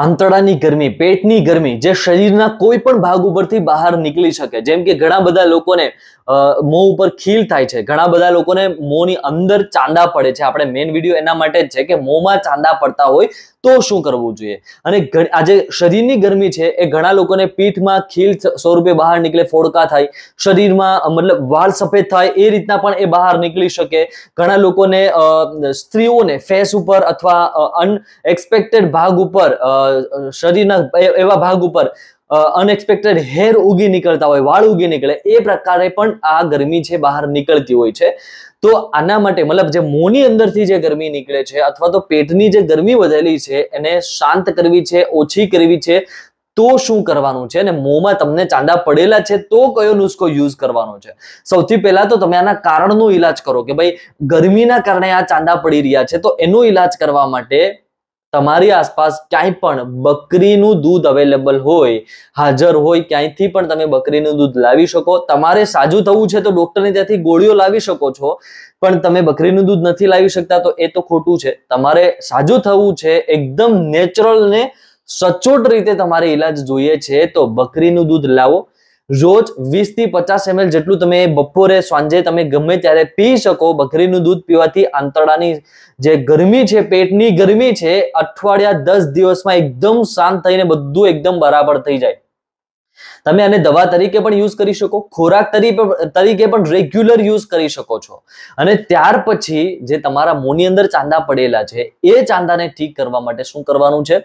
આંતડાની ગરમી પેટની ગરમી જે શરીરના કોઈ પણ ભાગ ઉપરથી બહાર નીકળી શકે જેમ કે ઘણા બધા લોકોને મોં ઉપર ખીલ થાય છે ઘણા બધા લોકોને મોંની અંદર ચાંદા પડે છે આપણે મેઇન વિડીયો એના માટે જ છે કે મોંમાં ચાંદા પડતા હોય તો શું કરવું જોઈએ અને આજે શરીરની ગરમી છે એ ઘણા લોકોને પીઠમાં ખીલ સ્વરૂપે બહાર નીકળે ફોડકા થાય શરીરમાં મતલબ વાળ સફેદ થાય એ રીતના પણ એ બહાર નીકળી શકે ઘણા લોકોને સ્ત્રીઓને ફેસ ઉપર અથવા અનએક્સપેક્ટેડ ભાગ ઉપર શરીરના એવા ભાગ ઉપર અનએક્સપેક્ટેડ હેર ઉગી નીકળતા હોય વાળ ઉગી નીકળે એ પ્રકારે પણ આ ગરમી છે બહાર નીકળતી હોય છે તો આના માટે મતલબ જે મોંની અંદરથી જે ગરમી નીકળે છે અથવા તો પેટની જે ગરમી વધેલી છે એને શાંત કરવી છે ઓછી કરવી છે તો શું કરવાનું છે અને મોંમાં તમને ચાંદા પડેલા છે તો કયો નુસ્ખો યુઝ કરવાનો છે સૌથી પહેલા તો તમે આના કારણનો ઈલાજ કરો કે ભાઈ ગરમીના કારણે આ ચાંદા પડી રહ્યા છે તો એનો ઈલાજ કરવા માટે તમારી આસપાસ ક્યાંય પણ બકરીનું દૂધ અવેલેબલ હોય હાજર હોય ક્યાંયથી પણ તમે બકરીનું દૂધ લાવી શકો તમારે સાજું થવું છે તો ડોક્ટરને ત્યાંથી ગોળીઓ લાવી શકો છો પણ તમે બકરીનું દૂધ નથી લાવી શકતા તો એ તો ખોટું છે તમારે સાજું થવું છે એકદમ નેચરલ ને સચોટ રીતે તમારે ઈલાજ જોઈએ છે તો બકરીનું દૂધ લાવો રોજ વીસ થી પચાસ એમએલ જેટલું તમે બપોરે સાંજે તમે ગમે ત્યારે પી શકો બકરીનું દૂધ પીવાથી આંતરડાની જે ગરમી છે પેટની ગરમી છે અઠવાડિયા દસ દિવસમાં એકદમ શાંત થઈને બધું એકદમ બરાબર થઈ જાય તમે આને દવા તરીકે પણ યુઝ કરી શકો ખોરાક તરીકે પણ રેગ્યુલર યુઝ કરી શકો છો અને ત્યાર પછી જે તમારા મોંની અંદર ચાંદા પડેલા છે એ ચાંદાને ઠીક કરવા માટે શું કરવાનું છે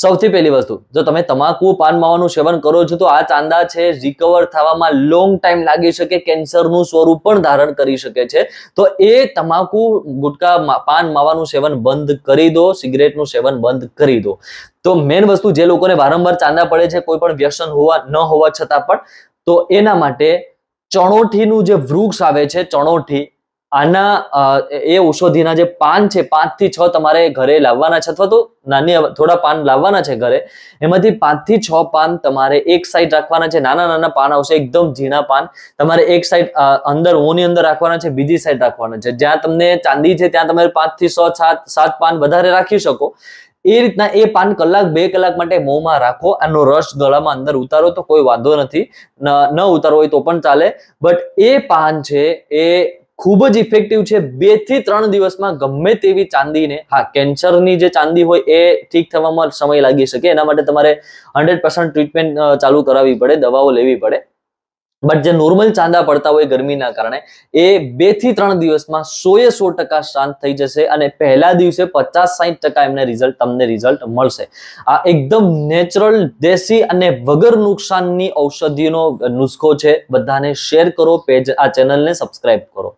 સૌથી પહેલી વસ્તુ જો તમે તમાકુ પાન માવાનું સેવન કરો છો તો આ ચાંદા છે રિકવર થવામાં લોંગ ટાઈમ લાગી શકે કેન્સરનું સ્વરૂપ પણ ધારણ કરી શકે છે તો એ તમાકુ ગુટકા પાન માવાનું સેવન બંધ કરી દો સિગરેટનું સેવન બંધ કરી દો તો મેઇન વસ્તુ જે લોકોને વારંવાર ચાંદા પડે છે કોઈ પણ વ્યસન હોવા ન હોવા છતાં પણ તો એના માટે ચણોઠીનું જે વૃક્ષ આવે છે ચણોઠી આના એ ઔષધિના જે પાન છે પાંચથી છ તમારે ઘરે લાવવાના છે અથવા તો નાની થોડા પાન લાવવાના છે ઘરે એમાંથી પાંચથી છ પાન તમારે એક સાઈડ રાખવાના છે નાના નાના પાન આવશે એકદમ ઝીણા પાન તમારે એક સાઈડ અંદર ઓની અંદર રાખવાના છે બીજી સાઈડ રાખવાના છે જ્યાં તમને ચાંદી છે ત્યાં તમે પાંચથી છ સાત સાત પાન વધારે રાખી શકો એ રીતના એ પાન કલાક બે કલાક માટે મોંમાં રાખો આનો રસ ગળામાં અંદર ઉતારો તો કોઈ વાંધો નથી ન ઉતારો હોય તો પણ ચાલે બટ એ પાન છે એ ખૂબ જ ઇફેક્ટિવ છે બે થી ત્રણ દિવસમાં ગમે તેવી ચાંદીને હા કેન્સરની જે ચાંદી હોય એ ઠીક થવામાં સમય લાગી શકે એના માટે તમારે હંડ્રેડ ટ્રીટમેન્ટ ચાલુ કરાવવી પડે દવાઓ લેવી પડે બટ જે નોર્મલ ચાંદા પડતા હોય ગરમીના કારણે એ બે થી ત્રણ દિવસમાં સોએ સો ટકા શાંત થઈ જશે અને પહેલા દિવસે પચાસ સાહીઠ ટકા એમને રિઝલ્ટ તમને રિઝલ્ટ મળશે આ એકદમ નેચરલ દેશી અને વગર નુકસાનની ઔષધિનો નુસ્ખો છે બધાને શેર કરો પેજ આ ચેનલને સબસ્ક્રાઈબ કરો